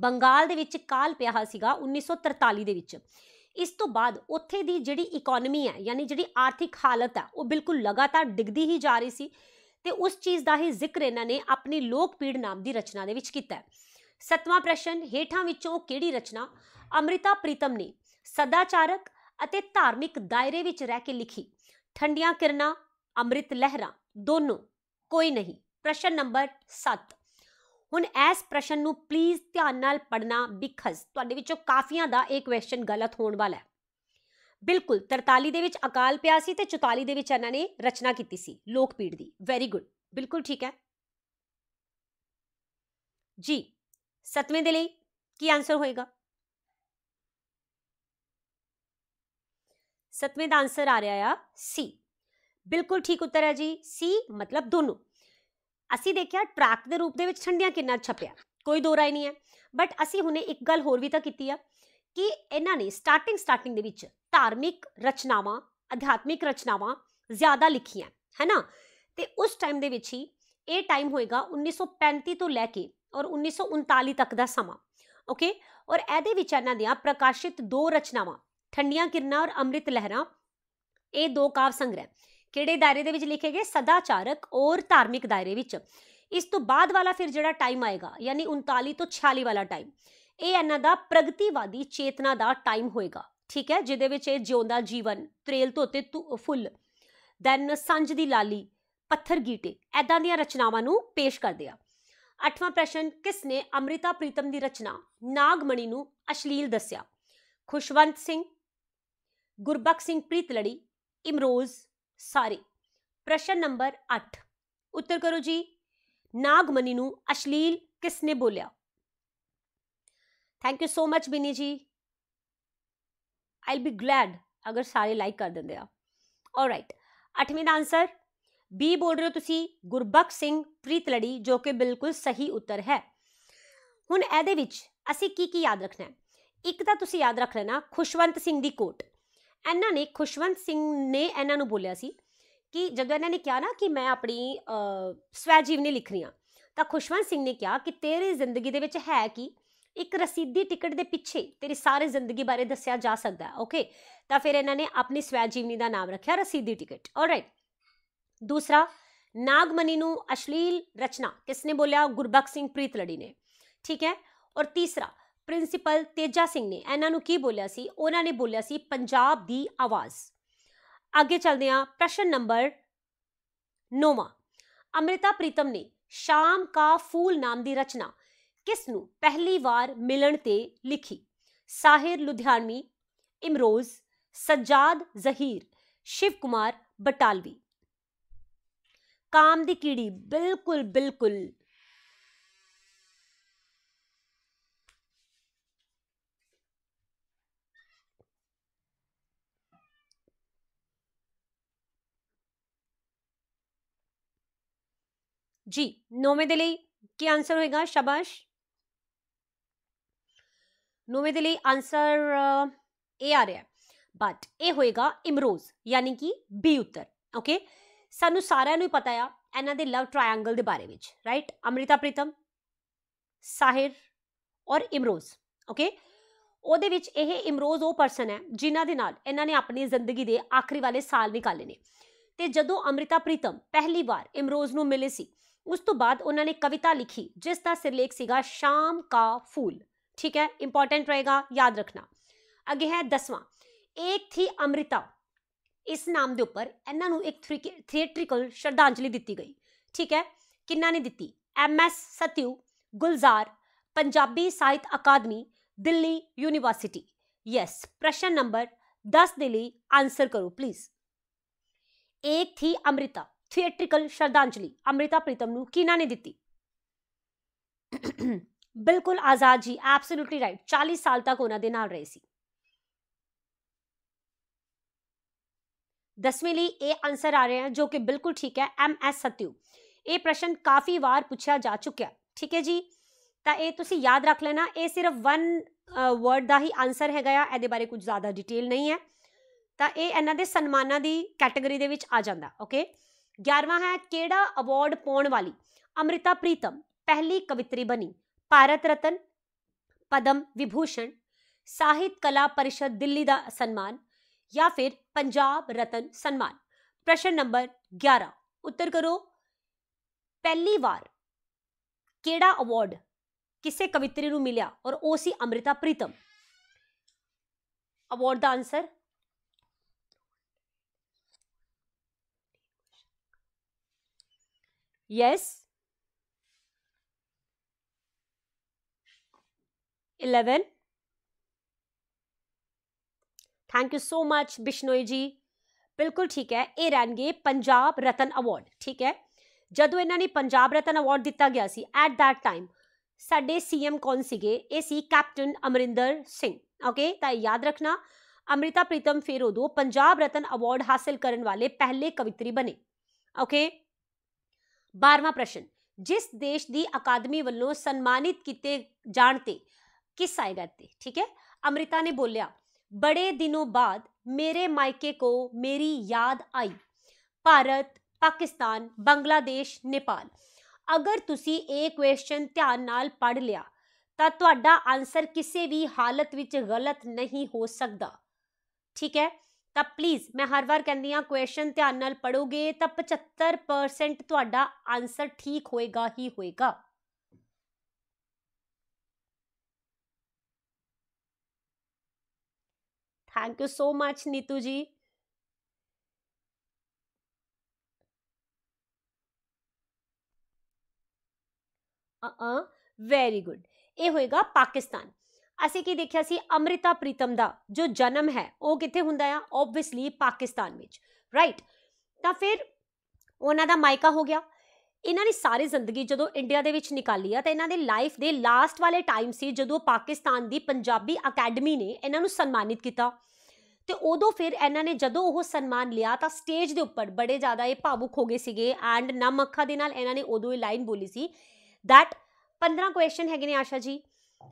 ਬੰਗਾਲ ਦੇ ਵਿੱਚ ਕਾਲ ਪਿਆ ਸੀਗਾ 1943 ਦੇ ਵਿੱਚ ਇਸ ਤੋਂ ਬਾਅਦ ਉੱਥੇ ਦੀ ਜਿਹੜੀ ਇਕਨੋਮੀ ਹੈ ਯਾਨੀ ਜਿਹੜੀ ਆਰਥਿਕ ਹਾਲਤ ਹੈ ਉਹ ਬਿਲਕੁਲ ਲਗਾਤਾਰ ਡਿੱਗਦੀ ਹੀ ਜਾ ਰਹੀ ਸੀ ਤੇ ਉਸ ਚੀਜ਼ ਦਾ ਹੀ ਜ਼ਿਕਰ ਇਹਨਾਂ ਨੇ ਆਪਣੀ ਲੋਕਪੀੜ ਨਾਮ ਦੀ ਰਚਨਾ ਦੇ ਵਿੱਚ ਕੀਤਾ ਸਤਵਾਂ ਪ੍ਰਸ਼ਨ ਹੇਠਾਂ ਵਿੱਚੋਂ ਕਿਹੜੀ ਰਚਨਾ ਅਮ੍ਰਿਤਾ ਪ੍ਰੀਤਮ ਨੇ ਸਦਾਚਾਰਕ ਅਤੇ ਧਾਰਮਿਕ ਦਾਇਰੇ ਵਿੱਚ ਰਹਿ ਕੇ ਲਿਖੀ ਠੰਡੀਆਂ ਕਿਰਨਾਂ ਅੰਮ੍ਰਿਤ ਲਹਿਰਾਂ ਦੋਨੋਂ ਕੋਈ ਨਹੀਂ ਪ੍ਰਸ਼ਨ ਨੰਬਰ 7 ਹੁਣ ਇਸ ਪ੍ਰਸ਼ਨ ਨੂੰ ਪਲੀਜ਼ ਧਿਆਨ ਨਾਲ ਪੜਨਾ ਬਿਕਜ਼ ਤੁਹਾਡੇ ਵਿੱਚੋਂ ਕਾਫੀਆਂ ਦਾ ਇਹ ਕੁਐਸਚਨ ਗਲਤ ਹੋਣ ਵਾਲਾ ਹੈ ਬਿਲਕੁਲ 43 ਦੇ ਵਿੱਚ ਅਕਾਲ ਪਿਆ ਸੀ ਤੇ 44 ਦੇ ਵਿੱਚ ਇਹਨਾਂ ਨੇ ਰਚਨਾ ਕੀਤੀ ਸੀ ਲੋਕਪੀੜ ਦੀ ਵੈਰੀ ਗੁੱਡ ਬਿਲਕੁਲ ਠੀਕ ਹੈ ਜੀ 7ਵੇਂ ਦੇ ਲਈ ਕੀ ਆਨਸਰ ਹੋਏਗਾ ਸਤਵੇਂ ਦਾ ਆਨਸਰ ਆ ਰਿਹਾ ਆ ਸੀ ਬਿਲਕੁਲ ਠੀਕ ਉੱਤਰ ਹੈ ਜੀ ਸੀ ਮਤਲਬ ਦੋਨੋਂ ਅਸੀਂ ਦੇਖਿਆ ਟਰੈਕ ਦੇ ਰੂਪ ਦੇ ਵਿੱਚ ਠੰਡੀਆਂ ਕਿੰਨਾ ਛਪਿਆ ਕੋਈ ਦੋ ਹੀ ਨਹੀਂ ਹੈ ਬਟ ਅਸੀਂ ਹੁਣੇ ਇੱਕ ਗੱਲ ਹੋਰ ਵੀ ਤਾਂ ਕੀਤੀ ਆ ਕਿ ਇਹਨਾਂ ਨੇ ਸਟਾਰਟਿੰਗ ਸਟਾਰਟਿੰਗ ਦੇ ਵਿੱਚ ਧਾਰਮਿਕ ਰਚਨਾਵਾਂ ਅਧਿਆਤਮਿਕ ਰਚਨਾਵਾਂ ਜ਼ਿਆਦਾ ਲਿਖੀਆਂ ਹੈਨਾ ਤੇ ਉਸ ਟਾਈਮ ਦੇ ਵਿੱਚ ਹੀ ਇਹ ਟਾਈਮ ਹੋਏਗਾ 1935 ਤੋਂ ਲੈ ਕੇ ਔਰ 1939 ਤੱਕ ਦਾ ਸਮਾਂ ਓਕੇ ਔਰ ਇਹਦੇ ਵਿੱਚ ਇਹਨਾਂ ਦੀਆਂ ਪ੍ਰਕਾਸ਼ਿਤ ਦੋ ਰਚਨਾਵਾਂ ਠੰਡੀਆਂ ਕਿਰਨਾਂ ਔਰ ਅੰਮ੍ਰਿਤ ਲਹਿਰਾਂ ਇਹ ਦੋ ਕਾਵ ਸੰਗ੍ਰਹਿ ਕਿਹੜੇ ਦਾਇਰੇ ਦੇ ਵਿੱਚ ਲਿਖੇ ਗਏ ਸਦਾਚਾਰਕ ਔਰ ਧਾਰਮਿਕ ਦਾਇਰੇ ਵਿੱਚ ਇਸ ਤੋਂ ਬਾਅਦ ਵਾਲਾ ਫਿਰ ਜਿਹੜਾ ਟਾਈਮ ਆਏਗਾ ਯਾਨੀ 39 ਤੋਂ 46 ਵਾਲਾ ਟਾਈਮ ਇਹ ਇਹਨਾਂ ਦਾ ਪ੍ਰਗਤੀਵਾਦੀ ਚੇਤਨਾ ਦਾ ਟਾਈਮ ਹੋਏਗਾ ਠੀਕ ਹੈ ਜਿਹਦੇ ਵਿੱਚ ਇਹ ਜਿਉਂਦਾ ਜੀਵਨ ਤ੍ਰੇਲ ਧੋਤੇ ਫੁੱਲ ਦੈਨ ਸੰਜ ਦੀ ਲਾਲੀ ਪੱਥਰ ਗੀਟੇ ਐਦਾਂ ਦੀਆਂ ਰਚਨਾਵਾਂ ਨੂੰ ਪੇਸ਼ ਕਰਦੇ ਆ ਅੱਠਵਾਂ ਪ੍ਰਸ਼ਨ ਕਿਸ ਨੇ ਅੰਮ੍ਰਿਤਾ ਪ੍ਰੀਤਮ ਦੀ ਰਚਨਾ ਨਾਗਮਣੀ ਨੂੰ ਅਸ਼ਲੀਲ ਦੱਸਿਆ ਖੁਸ਼ਵੰਤ ਸਿੰਘ ਗੁਰਬਖ ਸਿੰਘ ਪ੍ਰੀਤਲੜੀ ਇਮਰੋਜ਼ ਸਾਰੇ ਪ੍ਰਸ਼ਨ ਨੰਬਰ 8 ਉੱਤਰ ਕਰੋ ਜੀ ਨਾਗਮਨੀ ਨੂੰ ਅਸ਼ਲੀਲ ਕਿਸ ਨੇ ਬੋਲਿਆ ਥੈਂਕ ਯੂ ਸੋ ਮੱਚ ਬਿਨੀ ਜੀ ਆਈਲ ਬੀ ਗਲੈਡ ਅਗਰ ਸਾਰੇ ਲਾਈਕ ਕਰ ਦਿੰਦੇ ਆ ਆਲਰਾਈਟ ਅੱਠਵੇਂ ਦਾ ਆਨਸਰ ਬੀ ਬੋਲ ਰਹੇ ਹੋ ਤੁਸੀਂ ਗੁਰਬਖ ਸਿੰਘ ਪ੍ਰੀਤਲੜੀ ਜੋ ਕਿ ਬਿਲਕੁਲ ਸਹੀ ਉੱਤਰ ਹੈ ਹੁਣ ਇਹਦੇ ਵਿੱਚ ਅਸੀਂ ਕੀ ਕੀ ਯਾਦ ਰੱਖਣਾ ਹੈ ਇੱਕ ਤਾਂ ਤੁਸੀਂ ਯਾਦ ਰੱਖ ਲੈਣਾ ਖੁਸ਼ਵੰਤ ਸਿੰਘ ਦੀ ਕੋਟ ਇਹਨਾਂ ਨੇ ਖੁਸ਼ਵੰਤ ਸਿੰਘ ਨੇ ਇਹਨਾਂ ਨੂੰ ਬੋਲਿਆ ਸੀ ਕਿ ਜਦੋਂ ਇਹਨਾਂ ਨੇ ਕਿਹਾ ਨਾ ਕਿ ਮੈਂ ਆਪਣੀ ਸਵੈ ਜੀਵਨੀ ਲਿਖ ਰਹੀ ਹਾਂ ਤਾਂ ਖੁਸ਼ਵੰਤ ਸਿੰਘ ਨੇ ਕਿਹਾ ਕਿ ਤੇਰੀ ਜ਼ਿੰਦਗੀ ਦੇ ਵਿੱਚ ਹੈ ਕਿ ਇੱਕ ਰਸੀਦੀ ਟਿਕਟ ਦੇ ਪਿੱਛੇ ਤੇਰੀ ਸਾਰੀ ਜ਼ਿੰਦਗੀ ਬਾਰੇ ਦੱਸਿਆ ਜਾ ਸਕਦਾ ਹੈ ਓਕੇ ਤਾਂ ਫਿਰ ਇਹਨਾਂ ਨੇ ਆਪਣੀ ਸਵੈ ਜੀਵਨੀ ਦਾ ਨਾਮ ਰੱਖਿਆ ਰਸੀਦੀ ਟਿਕਟ ਆਲਰਾਈਟ ਦੂਸਰਾ ਨਾਗਮਨੀ ਨੂੰ ਅਸ਼ਲੀਲ ਰਚਨਾ ਕਿਸ ਨੇ ਬੋਲਿਆ ਗੁਰਬਖਸ਼ ਸਿੰਘ ਪ੍ਰੀਤਲੜੀ ਨੇ ਠੀਕ ਹੈ ਔਰ ਤੀਸਰਾ ਪ੍ਰਿੰਸੀਪਲ ਤੇਜਾ ਸਿੰਘ ਨੇ ਇਹਨਾਂ ਨੂੰ ਕੀ ਬੋਲਿਆ ਸੀ ਉਹਨਾਂ ਨੇ ਬੋਲਿਆ ਸੀ ਪੰਜਾਬ ਦੀ ਆਵਾਜ਼ ਅੱਗੇ ਚੱਲਦੇ ਹਾਂ ਪ੍ਰਸ਼ਨ ਨੰਬਰ 9ਵਾਂ ਅਮ੍ਰਿਤਾ ਪ੍ਰੀਤਮ ਨੇ ਸ਼ਾਮ ਕਾ ਫੂਲ ਨਾਮ ਦੀ ਰਚਨਾ ਕਿਸ ਨੂੰ ਪਹਿਲੀ ਵਾਰ ਮਿਲਣ ਤੇ ਲਿਖੀ ਸਾਹਿਰ ਲੁਧਿਆਣਵੀ ਇਮਰੋਜ਼ ਸਜਾਦ ਜ਼ਹੀਰ ਸ਼ਿਵ ਕੁਮਾਰ ਬਟਾਲਵੀ ਕਾਮ ਦੀ ਕੀੜੀ ਬਿਲਕੁਲ ਬਿਲਕੁਲ ਜੀ 9ਵੇਂ ਦੇ ਲਈ ਕੀ ਆਨਸਰ ਹੋਏਗਾ ਸ਼ਾਬਾਸ਼ 9ਵੇਂ ਦੇ ਲਈ ਆਨਸਰ ਏ ਆ ਰਿਹਾ ਬਟ ਇਹ ਹੋਏਗਾ ਇਮਰੋਜ਼ ਯਾਨੀ ਕਿ ਬੀ ਉੱਤਰ ਓਕੇ ਸਾਨੂੰ ਸਾਰਿਆਂ ਨੂੰ ਪਤਾ ਆ ਇਹਨਾਂ ਦੇ ਲਵ ਟ੍ਰਾਇੰਗਲ ਦੇ ਬਾਰੇ ਵਿੱਚ ਰਾਈਟ ਅਮ੍ਰਿਤਾ ਪ੍ਰੀਤਮ ਸਾਹਿਰ ਔਰ ਇਮਰੋਜ਼ ਓਕੇ ਉਹਦੇ ਵਿੱਚ ਇਹ ਇਮਰੋਜ਼ ਉਹ ਪਰਸਨ ਹੈ ਜਿਨ੍ਹਾਂ ਦੇ ਨਾਲ ਇਹਨਾਂ ਨੇ ਆਪਣੀ ਜ਼ਿੰਦਗੀ ਦੇ ਆਖਰੀ ਵਾਲੇ ਸਾਲ ਨਿਕਾਲੇ ਨੇ ਤੇ ਜਦੋਂ ਅਮ੍ਰਿਤਾ ਪ੍ਰੀਤਮ ਪਹਿਲੀ ਵਾਰ ਇਮਰੋਜ਼ ਨੂੰ ਮਿਲੇ ਸੀ ਉਸ ਤੋਂ ਬਾਅਦ ਉਹਨਾਂ ਨੇ ਕਵਿਤਾ ਲਿਖੀ ਜਿਸ ਦਾ ਸਿਰਲੇਖ ਸੀਗਾ ਸ਼ਾਮ ਕਾ ਫੂਲ ਠੀਕ ਹੈ ਇੰਪੋਰਟੈਂਟ ਰਹੇਗਾ ਯਾਦ ਰੱਖਣਾ ਅੱਗੇ ਹੈ 10ਵਾਂ ਇੱਕ ਥੀ ਅਮ੍ਰਿਤਾ ਇਸ ਨਾਮ ਦੇ ਉੱਪਰ ਇਹਨਾਂ ਨੂੰ ਇੱਕ ਥੀਏਟ੍ਰਿਕਲ ਸ਼ਰਧਾਂਜਲੀ ਦਿੱਤੀ ਗਈ ਠੀਕ ਹੈ ਕਿੰਨਾ ਨੇ ਦਿੱਤੀ M S Sathyu Gulzar Punjabi Sahitya Akademi Delhi university yes ਪ੍ਰਸ਼ਨ ਨੰਬਰ 10 ਦੇ ਲਈ ਆਨਸਰ ਕਰੋ ਪਲੀਜ਼ ਇੱਕ ਥੀ ਅਮ੍ਰਿਤਾ ਥੀਏਟ੍ਰਿਕਲ ਸ਼ਰਧਾਂਜਲੀ ਅਮ੍ਰਿਤਾ ਪ੍ਰੀਤਮ ਨੂੰ ਕਿਨਾਂ ਨੇ ਦਿੱਤੀ ਬਿਲਕੁਲ ਆਜ਼ਾਦ ਜੀ ਐਬਸੋਲੂਟਲੀ ਰਾਈਟ 40 ਸਾਲ ਤੱਕ ਉਹਨਾਂ ਦੇ ਨਾਲ ਰਹੇ ਸੀ ਦਸਵੇਂ ਲਈ ਇਹ ਆਨਸਰ ਆ ਰਹੇ ਹਨ ਜੋ ਕਿ ਬਿਲਕੁਲ ਠੀਕ ਹੈ ਐਮ ਐਸ ਸਤਿਉ ਇਹ ਪ੍ਰਸ਼ਨ ਕਾਫੀ ਵਾਰ ਪੁੱਛਿਆ ਜਾ ਚੁੱਕਿਆ ਠੀਕ ਹੈ ਜੀ ਤਾਂ ਇਹ ਤੁਸੀਂ ਯਾਦ ਰੱਖ ਲੈਣਾ ਇਹ ਸਿਰਫ ਵਨ ਵਰਡ ਦਾ ਹੀ ਆਨਸਰ ਹੈਗਾ ਆ ਇਹਦੇ ਬਾਰੇ ਕੁਝ ਜ਼ਿਆਦਾ ਡਿਟੇਲ ਨਹੀਂ ਹੈ ਤਾਂ ਇਹ ਇਹਨਾਂ ਦੇ ਸਨਮਾਨਾਂ ਦੀ ਕੈਟਾਗਰੀ ਦੇ ਵਿੱਚ ਆ ਜਾਂਦਾ ਓਕੇ 11ਵਾਂ ਹੈ ਕਿਹੜਾ ਅਵਾਰਡ ਪਾਉਣ ਵਾਲੀ ਅਮ੍ਰਿਤਾ ਪ੍ਰੀਤਮ ਪਹਿਲੀ ਕਵਿਤਰੀ ਬਣੀ ਭਾਰਤ ਰਤਨ ਪਦਮ ਵਿਭੂਸ਼ਣ ਸਾਹਿਤ ਕਲਾ ਪਰਿਸ਼ਦ ਦਿੱਲੀ ਦਾ ਸਨਮਾਨ ਜਾਂ ਫਿਰ ਪੰਜਾਬ ਰਤਨ ਸਨਮਾਨ ਪ੍ਰਸ਼ਨ ਨੰਬਰ 11 ਉੱਤਰ ਕਰੋ ਪਹਿਲੀ ਵਾਰ ਕਿਹੜਾ ਅਵਾਰਡ ਕਿਸੇ ਕਵਿਤਰੀ ਨੂੰ ਮਿਲਿਆ ਔਰ ਉਹ ਸੀ ਅਮ੍ਰਿਤਾ ਪ੍ਰੀਤਮ ਅਵਾਰਡ ਦਾ answer yes 11 thank you so much Bishnoi ji बिल्कुल ठीक है ये रहन गए पंजाब रतन अवार्ड ठीक है जो इन्होंने पंजाब रतन अवार्ड दिता गया एट दैट टाइम साढ़े सी एम कौन से ये कैप्टन अमरिंदर सिंह ओके तो याद रखना अमृता प्रीतम फिर उदो पंजाब रतन अवार्ड हासिल करने वाले पहले कवित्री बने ओके okay? 12ਵਾਂ ਪ੍ਰਸ਼ਨ ਜਿਸ ਦੇਸ਼ ਦੀ ਅਕਾਦਮੀ ਵੱਲੋਂ ਸਨਮਾਨਿਤ ਕੀਤੇ ਜਾਣ ਤੇ ਕਿਸ ਆਏਗਾ ਤੇ ਠੀਕ ਹੈ ਅਮ੍ਰਿਤਾ ਨੇ ਬੋਲਿਆ ਬੜੇ ਦਿਨੋਂ ਬਾਅਦ ਮੇਰੇ ਮਾਇਕੇ ਕੋ ਮੇਰੀ ਯਾਦ ਆਈ ਭਾਰਤ ਪਾਕਿਸਤਾਨ ਬੰਗਲਾਦੇਸ਼ ਨੇਪਾਲ ਅਗਰ ਤੁਸੀਂ ਇਹ ਕੁਐਸਚਨ ਧਿਆਨ ਨਾਲ ਪੜ੍ਹ ਲਿਆ ਤਾਂ ਤੁਹਾਡਾ ਆਨਸਰ ਕਿਸੇ ਵੀ ਹਾਲਤ ਵਿੱਚ ਗਲਤ ਨਹੀਂ ਹੋ ਸਕਦਾ ਠੀਕ ਹੈ ਤਾਂ ਪਲੀਜ਼ ਮੈਂ ਹਰ ਵਾਰ ਕਹਿੰਦੀ ਆ ਕੁਐਸਚਨ ਧਿਆਨ ਨਾਲ ਪੜੋਗੇ ਤਾਂ 75% ਤੁਹਾਡਾ ਆਨਸਰ ਠੀਕ ਹੋਏਗਾ ਹੀ ਹੋਏਗਾ thank you so much Nitu ji very good ये होएगा पाकिस्तान ਅਸੀਂ ਕੀ ਦੇਖਿਆ ਸੀ ਅਮ੍ਰਿਤਾ ਪ੍ਰੀਤਮ ਦਾ ਜੋ ਜਨਮ ਹੈ ਉਹ ਕਿੱਥੇ ਹੁੰਦਾ ਆ ਆਬਵੀਅਸਲੀ ਪਾਕਿਸਤਾਨ ਵਿੱਚ ਰਾਈਟ ਤਾਂ ਫਿਰ ਉਹਨਾਂ ਦਾ ਮਾਇਕਾ ਹੋ ਗਿਆ ਇਹਨਾਂ ਨੇ ਸਾਰੀ ਜ਼ਿੰਦਗੀ ਜਦੋਂ ਇੰਡੀਆ ਦੇ ਵਿੱਚ ਨਿਕਾਲੀ ਆ ਤਾਂ ਇਹਨਾਂ ਦੇ ਲਾਈਫ ਦੇ ਲਾਸਟ ਵਾਲੇ ਟਾਈਮ ਸੀ ਜਦੋਂ ਪਾਕਿਸਤਾਨ ਦੀ ਪੰਜਾਬੀ ਅਕੈਡਮੀ ਨੇ ਇਹਨਾਂ ਨੂੰ ਸਨਮਾਨਿਤ ਕੀਤਾ ਤੇ ਉਦੋਂ ਫਿਰ ਇਹਨਾਂ ਨੇ ਜਦੋਂ ਉਹ ਸਨਮਾਨ ਲਿਆ ਤਾਂ ਸਟੇਜ ਦੇ ਉੱਪਰ ਬੜੇ ਜ਼ਿਆਦਾ ਇਹ ਭਾਵੁਕ ਹੋ ਗਏ ਸੀਗੇ ਐਂਡ ਨਮ ਅੱਖਾਂ ਦੇ ਨਾਲ ਇਹਨਾਂ ਨੇ ਉਦੋਂ ਇਹ ਲਾਈਨ ਬੋਲੀ ਸੀ ਥੈਟ 15 ਕੁਐਸਚਨ ਹੈਗੇ ਨੇ ਆਸ਼ਾ ਜੀ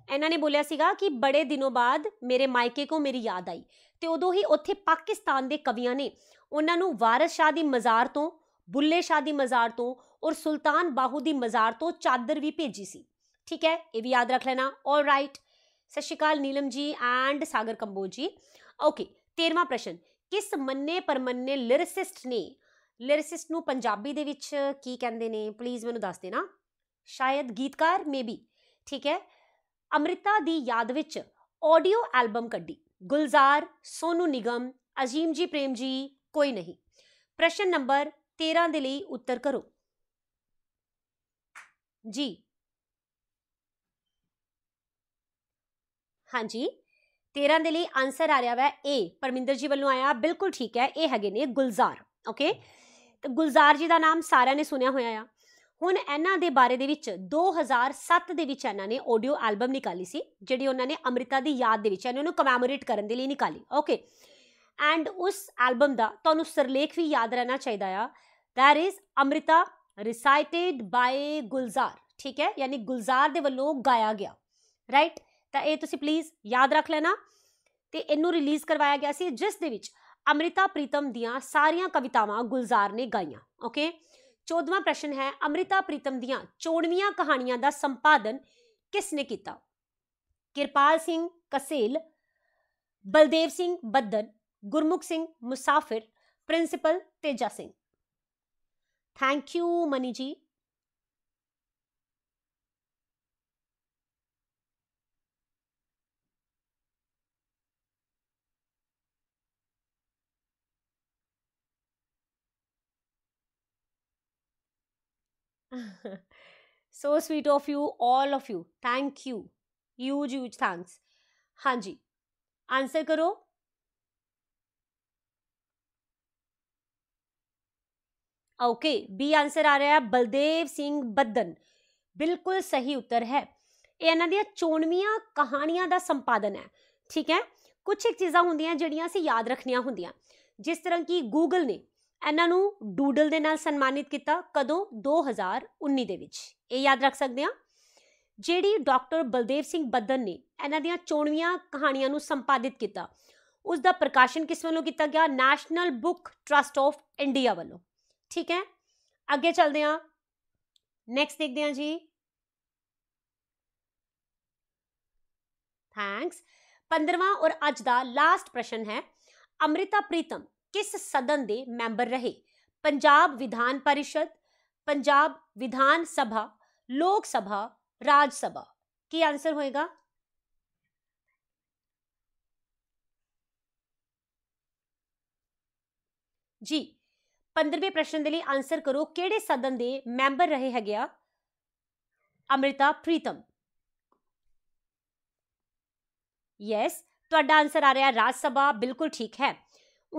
ਇਹਨਾਂ ਨੇ ਬੋਲਿਆ ਸੀਗਾ ਕਿ ਬੜੇ ਦਿਨੋਂ ਬਾਅਦ ਮੇਰੇ ਮਾਇਕੇ ਕੋ ਮੇਰੀ ਯਾਦ ਆਈ ਤੇ ਉਦੋਂ ਹੀ ਉੱਥੇ ਪਾਕਿਸਤਾਨ ਦੇ ਕਵੀਆਂ ਨੇ ਉਹਨਾਂ ਨੂੰ ਵਾਰਿਸ ਸ਼ਾਹ ਦੀ ਮਜ਼ਾਰ ਤੋਂ ਬੁੱਲੇ ਸ਼ਾਹ ਦੀ ਮਜ਼ਾਰ ਤੋਂ ਔਰ ਸੁਲਤਾਨ ਬਾਹੂ ਦੀ ਮਜ਼ਾਰ ਤੋਂ ਚਾਦਰ ਵੀ ਭੇਜੀ ਸੀ ਠੀਕ ਹੈ ਇਹ ਵੀ ਯਾਦ ਰੱਖ ਲੈਣਾ ਆਲ ਰਾਈਟ ਸਤਿ ਸ਼੍ਰੀ ਅਕਾਲ ਨੀਲਮ ਜੀ ਐਂਡ ਸਾਗਰ ਕੰਬੋਜ ਜੀ ਓਕੇ 13ਵਾਂ ਪ੍ਰਸ਼ਨ ਕਿਸ ਮੰਨੇ ਪਰਮੰਨੇ ਲਿਰਿਸਟ ਨੇ ਲਿਰਿਸਟ ਨੂੰ ਪੰਜਾਬੀ ਦੇ ਵਿੱਚ ਕੀ ਕਹਿੰਦੇ ਨੇ ਪਲੀਜ਼ ਮੈਨੂੰ ਦੱਸ ਦੇਣਾ ਸ਼ਾਇਦ ਗੀਤਕਾਰ ਮੇਬੀ ਠੀਕ ਹੈ ਅਮ੍ਰਿਤਾ ਦੀ ਯਾਦ ਵਿੱਚ ਆਡੀਓ ਐਲਬਮ ਕੱਢੀ ਗੁਲਜ਼ਾਰ ਸੋਨੂ ਨਿਗਮ ਅਜੀਮ ਜੀ ਪ੍ਰੇਮ ਜੀ ਕੋਈ ਨਹੀਂ ਪ੍ਰਸ਼ਨ ਨੰਬਰ 13 ਦੇ ਲਈ ਉੱਤਰ ਕਰੋ ਜੀ ਹਾਂਜੀ 13 ਦੇ ਲਈ ਆਨਸਰ ਆ ਰਿਹਾ ਹੈ ਏ ਪਰਮਿੰਦਰ ਜੀ ਵੱਲੋਂ ਆਇਆ ਬਿਲਕੁਲ ਠੀਕ ਹੈ ਇਹ ਹੈਗੇ ਨੇ ਗੁਲਜ਼ਾਰ ਓਕੇ ਤੇ ਗੁਲਜ਼ਾਰ ਜੀ ਦਾ ਨਾਮ ਸਾਰਿਆਂ ਨੇ ਸੁਣਿਆ ਹੋਇਆ ਆ ਹੁਣ ਇਹਨਾਂ ਦੇ ਬਾਰੇ ਦੇ ਵਿੱਚ 2007 ਦੇ ਵਿੱਚ ਇਹਨਾਂ ਨੇ ਆਡੀਓ ਐਲਬਮ ਨਿਕਾਲੀ ਸੀ ਜਿਹੜੀ ਉਹਨਾਂ ਨੇ ਅਮ੍ਰਿਤਾ ਦੀ ਯਾਦ ਦੇ ਵਿੱਚ ਇਹਨਾਂ ਨੂੰ ਕਮੈਮੋਰੇਟ ਕਰਨ ਦੇ ਲਈ ਨਿਕਾਲੀ ਓਕੇ ਐਂਡ ਉਸ ਐਲਬਮ ਦਾ ਤੁਹਾਨੂੰ ਸਰਲੇਖ ਵੀ ਯਾਦ ਰਹਿਣਾ ਚਾਹੀਦਾ ਆ that is Amrita recited by Gulzar ਠੀਕ ਹੈ ਯਾਨੀ ਗੁਲਜ਼ਾਰ ਦੇ ਵੱਲੋਂ ਗਾਇਆ ਗਿਆ ਰਾਈਟ ਤਾਂ ਇਹ ਤੁਸੀਂ ਪਲੀਜ਼ ਯਾਦ ਰੱਖ ਲੈਣਾ ਤੇ ਇਹਨੂੰ ਰਿਲੀਜ਼ ਕਰਵਾਇਆ ਗਿਆ ਸੀ ਜਿਸ ਦੇ ਵਿੱਚ ਅਮ੍ਰਿਤਾ ਪ੍ਰੀਤਮ ਦੀਆਂ ਸਾਰੀਆਂ ਕਵਿਤਾਵਾਂ ਗੁਲਜ਼ਾਰ ਨੇ ਗਾਈਆਂ ਓਕੇ 14ਵਾਂ ਪ੍ਰਸ਼ਨ ਹੈ ਅਮ੍ਰਿਤਾ ਪ੍ਰੀਤਮ ਦੀਆਂ ਚੋਣਵੀਆਂ ਕਹਾਣੀਆਂ ਦਾ ਸੰਪਾਦਨ ਕਿਸ ਨੇ ਕੀਤਾ Kirpal Singh Kasel Baldev Singh Baddan Gurmukh Singh Musafir principal Teja Singh thank you Mani ji so sweet of you 올 of you thank you huge huge thanks ਹਾਂਜੀ ਆਨਸਰ ਕਰੋ ओके बी आंसर आ रहा है बलदेव सिंह बदन ਬਿਲਕੁਲ ਸਹੀ ਉੱਤਰ ਹੈ ਇਹ ਇਹਨਾਂ ਦੀਆਂ ਚੋਣਵੀਆਂ ਕਹਾਣੀਆਂ ਦਾ ਸੰਪਾਦਨ ਹੈ ਠੀਕ ਹੈ ਕੁਝ ਇੱਕ ਚੀਜ਼ਾਂ ਹੁੰਦੀਆਂ ਜਿਹੜੀਆਂ ਅਸੀਂ ਯਾਦ ਰੱਖਣੀਆਂ ਹੁੰਦੀਆਂ ਜਿਸ ਤਰ੍ਹਾਂ ਕਿ ਗੂਗਲ ਨੇ ਇਹਨਾਂ ਨੂੰ ਡੂਡਲ ਦੇ ਨਾਲ ਸਨਮਾਨਿਤ ਕੀਤਾ ਕਦੋਂ 2019 ਦੇ ਵਿੱਚ ਇਹ ਯਾਦ ਰੱਖ ਸਕਦੇ ਆ ਜਿਹੜੀ ਡਾਕਟਰ ਬਲਦੇਵ ਸਿੰਘ ਬੱਦਨ ਨੇ ਇਹਨਾਂ ਦੀਆਂ ਚੋਣਵੀਆਂ ਕਹਾਣੀਆਂ ਨੂੰ ਸੰਪਾਦਿਤ ਕੀਤਾ ਉਸ ਦਾ ਪ੍ਰਕਾਸ਼ਨ ਕਿਸ ਵੱਲੋਂ ਕੀਤਾ ਗਿਆ National Book Trust of India ਵੱਲੋਂ ਠੀਕ ਹੈ ਅੱਗੇ ਚੱਲਦੇ ਆ ਨੈਕਸਟ ਦੇਖਦੇ ਆ ਜੀ ਥੈਂਕਸ 15ਵਾਂ ਔਰ ਅੱਜ ਦਾ ਲਾਸਟ ਪ੍ਰਸ਼ਨ ਹੈ ਅਮ੍ਰਿਤਾ ਪ੍ਰੀਤਮ किस सदन के मैंबर रहे पंजाब विधान परिषद पंजाब विधान सभा लोक सभा राजसभा की आंसर होएगा जी पंद्रवें प्रश्न के लिए आंसर करो कि सदन के मैंबर रहे है अमृता प्रीतम यस yes, तो आंसर आ रहा है राज्यसभा बिल्कुल ठीक है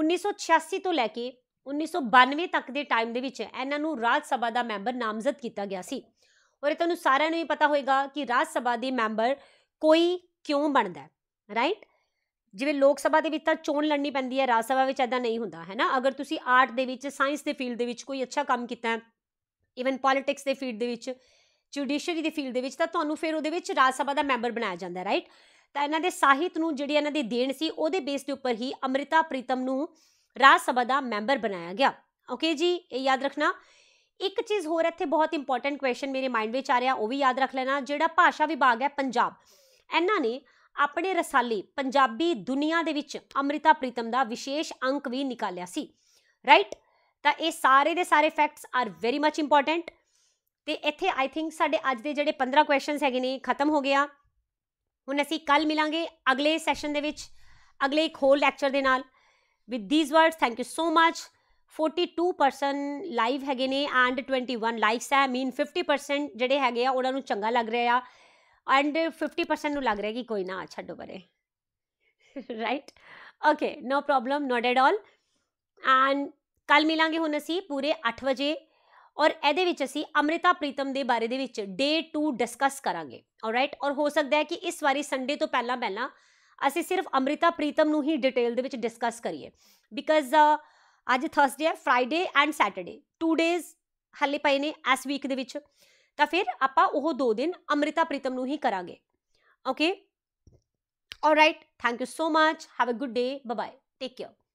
1986 ਤੋਂ ਲੈ ਕੇ 1992 ਤੱਕ ਦੇ ਟਾਈਮ ਦੇ ਵਿੱਚ ਇਹਨਾਂ ਨੂੰ ਰਾਜ ਸਭਾ ਦਾ ਮੈਂਬਰ ਨਾਮਜ਼ਦ ਕੀਤਾ ਗਿਆ ਸੀ ਔਰ ਇਹ ਤੁਹਾਨੂੰ ਸਾਰਿਆਂ ਨੂੰ ਹੀ ਪਤਾ ਹੋਵੇਗਾ ਕਿ ਰਾਜ ਸਭਾ ਦੇ ਮੈਂਬਰ ਕੋਈ ਕਿਉਂ ਬਣਦਾ ਹੈ ਰਾਈਟ ਜਿਵੇਂ ਲੋਕ ਸਭਾ ਦੇ ਵਿੱਚ ਤਾਂ ਚੋਣ ਲੜਨੀ ਪੈਂਦੀ ਹੈ ਰਾਜ ਸਭਾ ਵਿੱਚ ਐਦਾਂ ਨਹੀਂ ਹੁੰਦਾ ਹੈ ਨਾ ਅਗਰ ਤੁਸੀਂ ਆਰਟ ਦੇ ਵਿੱਚ ਸਾਇੰਸ ਦੇ ਫੀਲਡ ਦੇ ਵਿੱਚ ਕੋਈ ਅੱਛਾ ਕੰਮ ਕੀਤਾ ਹੈ ਇਵਨ ਪੋਲਿਟਿਕਸ ਦੇ ਫੀਲਡ ਦੇ ਵਿੱਚ ਜੁਡੀਸ਼ਰੀ ਦੇ ਫੀਲਡ ਦੇ ਵਿੱਚ ਤਾਂ ਤੁਹਾਨੂੰ ਫਿਰ ਉਹਦੇ ਵਿੱਚ ਰਾਜ ਸਭਾ ਦਾ ਮੈਂਬਰ ਬਣਾਇਆ ਜਾਂਦਾ ਹੈ ਰਾਈਟ ਤਾਂ ਇਹਨਾਂ ਦੇ ਸਾਹਿਤ ਨੂੰ ਜਿਹੜੀ ਇਹਨਾਂ ਦੀ ਦੇਣ ਸੀ ਉਹਦੇ ਬੇਸ ਦੇ ਉੱਪਰ ਹੀ ਅਮ੍ਰਿਤਾ ਪ੍ਰੀਤਮ ਨੂੰ ਰਾਜ ਸਭਾ ਦਾ ਮੈਂਬਰ ਬਣਾਇਆ ਗਿਆ ਓਕੇ ਜੀ ਇਹ ਯਾਦ ਰੱਖਣਾ ਇੱਕ ਚੀਜ਼ ਹੋਰ ਇੱਥੇ ਬਹੁਤ ਇੰਪੋਰਟੈਂਟ ਕੁਐਸਚਨ ਮੇਰੇ ਮਾਈਂਡ ਵਿੱਚ ਆ ਰਿਹਾ ਉਹ ਵੀ ਯਾਦ ਰੱਖ ਲੈਣਾ ਜਿਹੜਾ ਭਾਸ਼ਾ ਵਿਭਾਗ ਹੈ ਪੰਜਾਬ ਇਹਨਾਂ ਨੇ ਆਪਣੇ ਰਸਾਲੇ ਪੰਜਾਬੀ ਦੁਨੀਆ ਦੇ ਵਿੱਚ ਅਮ੍ਰਿਤਾ ਪ੍ਰੀਤਮ ਦਾ ਵਿਸ਼ੇਸ਼ ਅੰਕ ਵੀ ਨਿਕਾਲਿਆ ਸੀ ਰਾਈਟ ਤਾਂ ਇਹ ਸਾਰੇ ਦੇ ਸਾਰੇ facts are very much important ਤੇ ਇੱਥੇ ਆਈ ਥਿੰਕ ਸਾਡੇ ਅੱਜ ਦੇ ਜਿਹੜੇ 15 ਕੁਐਸਚਨਸ ਹੈਗੇ ਨੇ ਖਤਮ ਹੋ ਗਿਆ ਹੁਣ ਅਸੀਂ ਕੱਲ ਮਿਲਾਂਗੇ ਅਗਲੇ ਸੈਸ਼ਨ ਦੇ ਵਿੱਚ ਅਗਲੇ ਇੱਕ ਹੋਰ ਲੈਕਚਰ ਦੇ ਨਾਲ with these words thank you so much 42 live ਹੈਗੇ ਨੇ ਐਂਡ 21 ਲਾਈਕਸ ਹੈ ਮੀਨ 50% ਜਿਹੜੇ ਹੈਗੇ ਆ ਉਹਨਾਂ ਨੂੰ ਚੰਗਾ ਲੱਗ ਰਿਹਾ ਆ ਐਂਡ 50% ਨੂੰ ਲੱਗ ਰਿਹਾ ਕਿ ਕੋਈ ਨਾ ਛੱਡੋ ਬਰੇ right okay no problem not at all and ਕੱਲ ਮਿਲਾਂਗੇ ਹੁਣ ਅਸੀਂ ਪੂਰੇ 8 ਵਜੇ ਔਰ ਇਹਦੇ ਵਿੱਚ ਅਸੀਂ ਅਮ੍ਰਿਤਾ ਪ੍ਰੀਤਮ ਦੇ ਬਾਰੇ ਦੇ ਵਿੱਚ ਡੇ 2 ਡਿਸਕਸ ਕਰਾਂਗੇ ਆਲਰਾਈਟ ਔਰ ਹੋ ਸਕਦਾ ਹੈ ਕਿ ਇਸ ਵਾਰੀ ਸੰਡੇ ਤੋਂ ਪਹਿਲਾਂ ਪਹਿਲਾਂ ਅਸੀਂ ਸਿਰਫ ਅਮ੍ਰਿਤਾ ਪ੍ਰੀਤਮ ਨੂੰ ਹੀ ਡਿਟੇਲ ਦੇ ਵਿੱਚ ਡਿਸਕਸ ਕਰੀਏ ਬਿਕਾਜ਼ ਅੱਜ ਥਰਸਡੇ ਹੈ ਫਰਾਈਡੇ ਐਂਡ ਸੈਟਰਡੇ 2 ਡੇਜ਼ ਹੱਲੇ ਪਏ ਨੇ ਇਸ ਵੀਕ ਦੇ ਵਿੱਚ ਤਾਂ ਫਿਰ ਆਪਾਂ ਉਹ ਦੋ ਦਿਨ ਅਮ੍ਰਿਤਾ ਪ੍ਰੀਤਮ ਨੂੰ ਹੀ ਕਰਾਂਗੇ okay alright thank you so much have a good day bye bye take care